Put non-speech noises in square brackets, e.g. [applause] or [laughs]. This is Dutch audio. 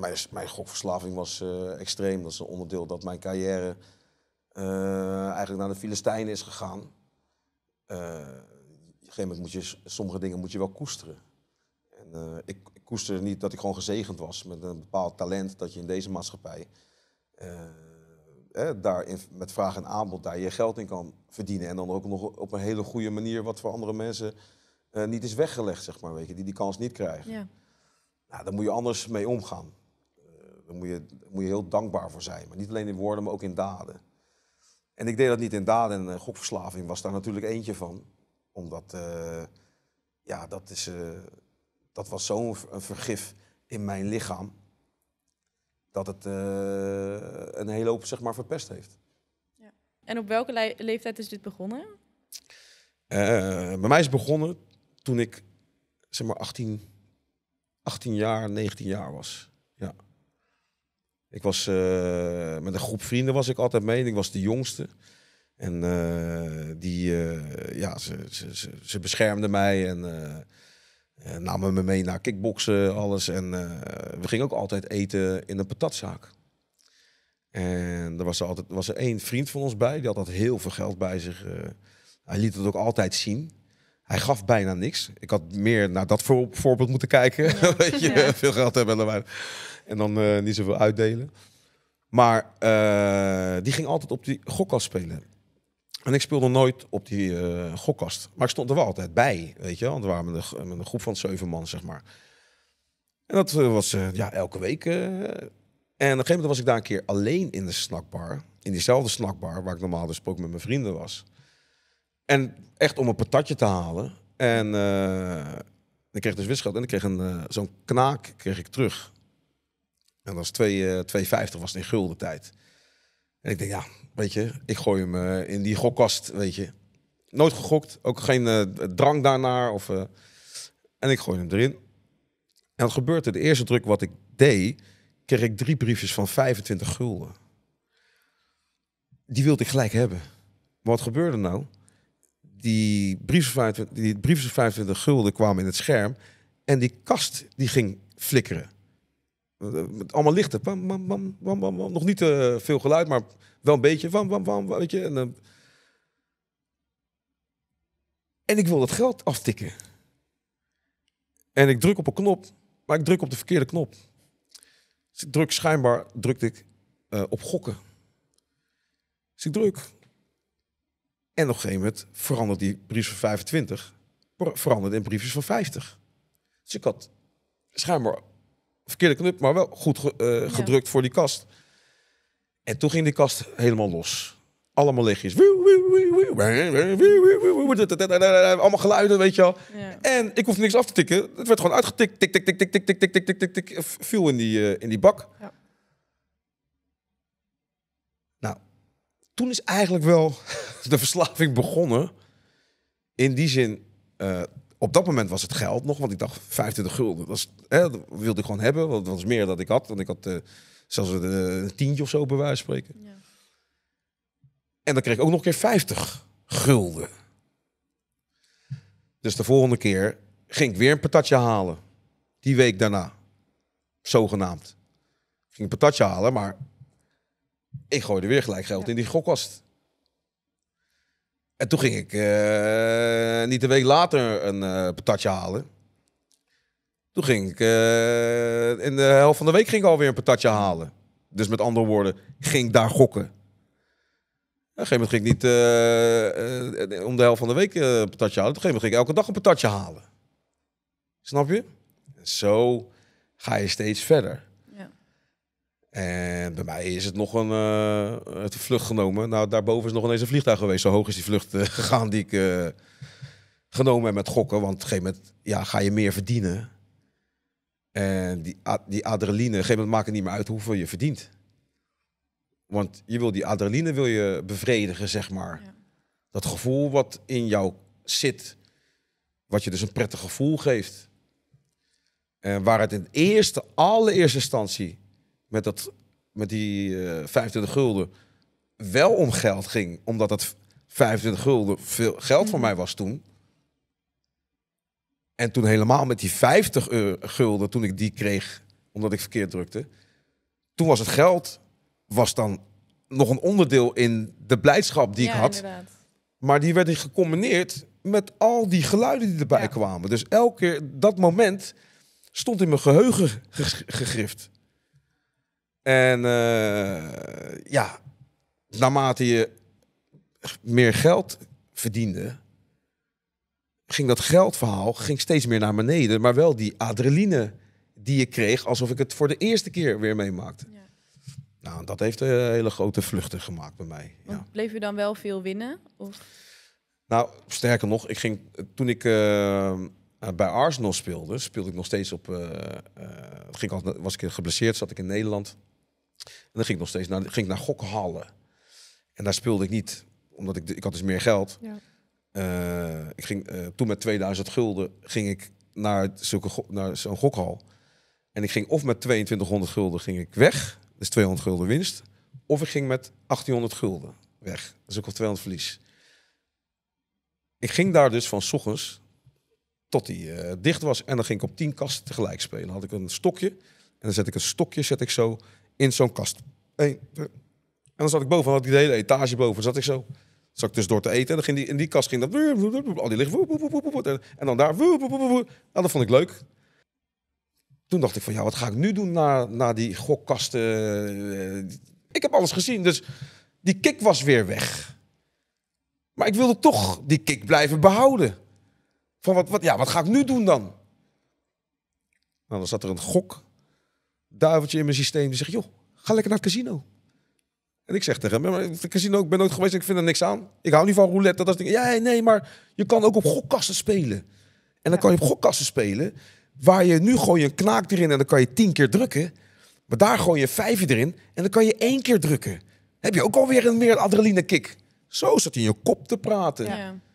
mijn, mijn gokverslaving was eh, extreem. Dat is een onderdeel dat mijn carrière eh, eigenlijk naar de Filistijnen is gegaan. Eh, op een gegeven moment moet je sommige dingen moet je wel koesteren. En, ik, ik koesterde niet dat ik gewoon gezegend was met een bepaald talent dat je in deze maatschappij eh, daar in, met vraag en aanbod daar je geld in kan verdienen. En dan ook nog op een hele goede manier wat voor andere mensen niet is weggelegd, zeg maar, weet je, die die kans niet krijgen. Ja. Nou, daar moet je anders mee omgaan. Daar moet je, moet je heel dankbaar voor zijn. Maar niet alleen in woorden, maar ook in daden. En ik deed dat niet in daden. En eh, gokverslaving was daar natuurlijk eentje van. Omdat, eh, ja, dat, is, eh, dat was zo'n vergif in mijn lichaam. Dat het een hele hoop, zeg maar, verpest heeft. Ja. En op welke leeftijd is dit begonnen? bij mij is het begonnen toen ik, zeg maar, 18, 18 jaar, 19 jaar was. Ja. Ik was eh, met een groep vrienden was ik altijd mee. ik was de jongste. En eh, die, eh, ja, ze, ze, ze, beschermden mij en namen me mee naar kickboksen, alles. En we gingen ook altijd eten in een patatzaak. En er was er altijd was er één vriend van ons bij, die had altijd heel veel geld bij zich. hij liet het ook altijd zien. Hij gaf bijna niks. Ik had meer naar dat voor, voorbeeld moeten kijken. Ja. [laughs] Weet je, veel geld hebben en, en dan uh, niet zoveel uitdelen. Maar eh, die ging altijd op die gokkast spelen. En ik speelde nooit op die eh, gokkast. Maar ik stond er wel altijd bij, weet je Want we waren met een, groep van zeven man, zeg maar. En dat was ja, elke week. En op een gegeven moment was ik daar een keer alleen in de snackbar. In diezelfde snackbar waar ik normaal gesproken met mijn vrienden was. En echt om een patatje te halen. En uh, ik kreeg dus wisselgeld en ik kreeg een, eh, zo'n knaak kreeg ik terug. En dat was 2,50 eh, was in gulden tijd. En ik denk, ja, weet je, ik gooi hem in die gokkast, weet je. Nooit gegokt, ook geen drang daarnaar. Of, en ik gooi hem erin. En wat gebeurde? De eerste druk wat ik deed, kreeg ik drie briefjes van 25 gulden. Die wilde ik gelijk hebben. Maar wat gebeurde nou? die brieven van 25, 25 gulden kwamen in het scherm. En die kast die ging flikkeren. Met allemaal lichten. Nog niet uh, veel geluid, maar wel een beetje. weet je. En, en ik wil dat geld aftikken. En ik druk op een knop, maar ik druk op de verkeerde knop. Dus druk schijnbaar drukte ik eh, op gokken. Dus ik druk en op een gegeven moment veranderde die brief van 25, veranderde in briefjes van 50. Dus ik had schijnbaar verkeerde knop, maar wel goed gedrukt voor die kast. En toen ging die kast helemaal los. Allemaal lichtjes. Allemaal geluiden, weet je wel. En ik hoefde niks af te tikken. Het werd gewoon uitgetikt. Tik, tik, tik, tik, tik, tik, tik, tik, tik, tik. Viel in die, in die bak. toen is eigenlijk wel [laughs] de verslaving begonnen. In die zin, eh, op dat moment was het geld nog, want ik dacht 25 gulden. Was, hè, dat wilde ik gewoon hebben, want dat was meer dan ik had. Want ik had eh, zelfs eh, een, tientje of zo bij wijze van spreken. Ja. En dan kreeg ik ook nog een keer 50 gulden. Dus de volgende keer ging ik weer een patatje halen. Die week daarna. Zogenaamd. Ik ging een patatje halen, maar ik gooide weer gelijk geld in die gokkast. En toen ging ik eh, niet een week later een eh, patatje halen. Toen ging ik eh, in de helft van de week ging ik alweer een patatje halen. Dus met andere woorden, ging ik daar gokken. Op gegeven moment ging ik niet om de helft van de week een patatje halen. Op moment ging ik elke dag een patatje halen. Snap je? Zo ga je steeds verder. En bij mij is het nog een eh, vlucht genomen. Nou, daarboven is nog ineens een vliegtuig geweest. Zo hoog is die vlucht eh, [laughs] gegaan die ik eh, genomen heb met gokken. Want op een gegeven moment ja, ga je meer verdienen. En die, die adrenaline, op een gegeven moment maakt het niet meer uit hoeveel je verdient. Want je wil die adrenaline wil je bevredigen, zeg maar. Dat gevoel wat in jou zit, wat je dus een prettig gevoel geeft. En waar het in eerste, allereerste instantie met, dat, met die 25 eh, gulden wel om geld ging, omdat dat 25 gulden veel geld voor mhm. mij was toen. En toen helemaal met die 50 gulden, toen ik die kreeg, omdat ik verkeerd drukte, toen was het geld was dan nog een onderdeel in de blijdschap die ik had. Inderdaad. Maar die werd gecombineerd met al die geluiden die erbij kwamen. Dus elke keer dat moment stond in mijn geheugen gegrift. En eh, ja, naarmate je meer geld verdiende, ging dat geldverhaal ging steeds meer naar beneden. Maar wel die adrenaline die je kreeg, alsof ik het voor de eerste keer weer meemaakte. Ja. Nou, dat heeft een eh, hele grote vluchten gemaakt bij mij. Ja. Bleef u dan wel veel winnen? Of? Nou, sterker nog, ik ging, toen ik eh, bij Arsenal speelde, speelde ik nog steeds op. Uh, uh, was ik geblesseerd, zat ik in Nederland. En dan ging ik nog steeds naar, ging ik naar gokhallen. En daar speelde ik niet, omdat ik, ik had dus meer geld. Ja. Eh, ik ging, eh, toen met 2000 gulden ging ik naar, zo'n gokhal. En ik ging of met 2200 gulden ging ik weg, dus 200 gulden winst. Of ik ging met 1800 gulden weg, dus ook al 200 verlies. Ik ging daar dus van ochtends tot die eh, dicht was. En dan ging ik op 10 kasten tegelijk spelen. Dan had ik een stokje. En dan zet ik een stokje zet ik zo in zo'n kast. en dan zat ik boven, had die hele etage boven. zat ik zo. Zat ik dus door te eten. En dan ging die, in die kast ging dat. Al die liggen. En dan daar. Nou, dat vond ik leuk. Toen dacht ik van ja, wat ga ik nu doen na, na die gokkasten? Ik heb alles gezien. Dus die kick was weer weg. Maar ik wilde toch die kick blijven behouden. Van wat, wat, ja, wat ga ik nu doen dan? dan zat er een gok duiveltje in mijn systeem die zegt, joh, ga lekker naar het casino. En ik zeg tegen hem, het casino, ik ben nooit geweest, ik vind er niks aan. Ik hou niet van roulette, dat is Ja, nee, maar je kan ook op gokkassen spelen. En dan kan je op gokkassen spelen, waar je nu gooi je een knaak erin en dan kan je tien keer drukken. Maar daar gooi je een erin en dan kan je één keer drukken. heb je ook alweer een meer adrenaline kick. Zo zit hij in je kop te praten. Ja.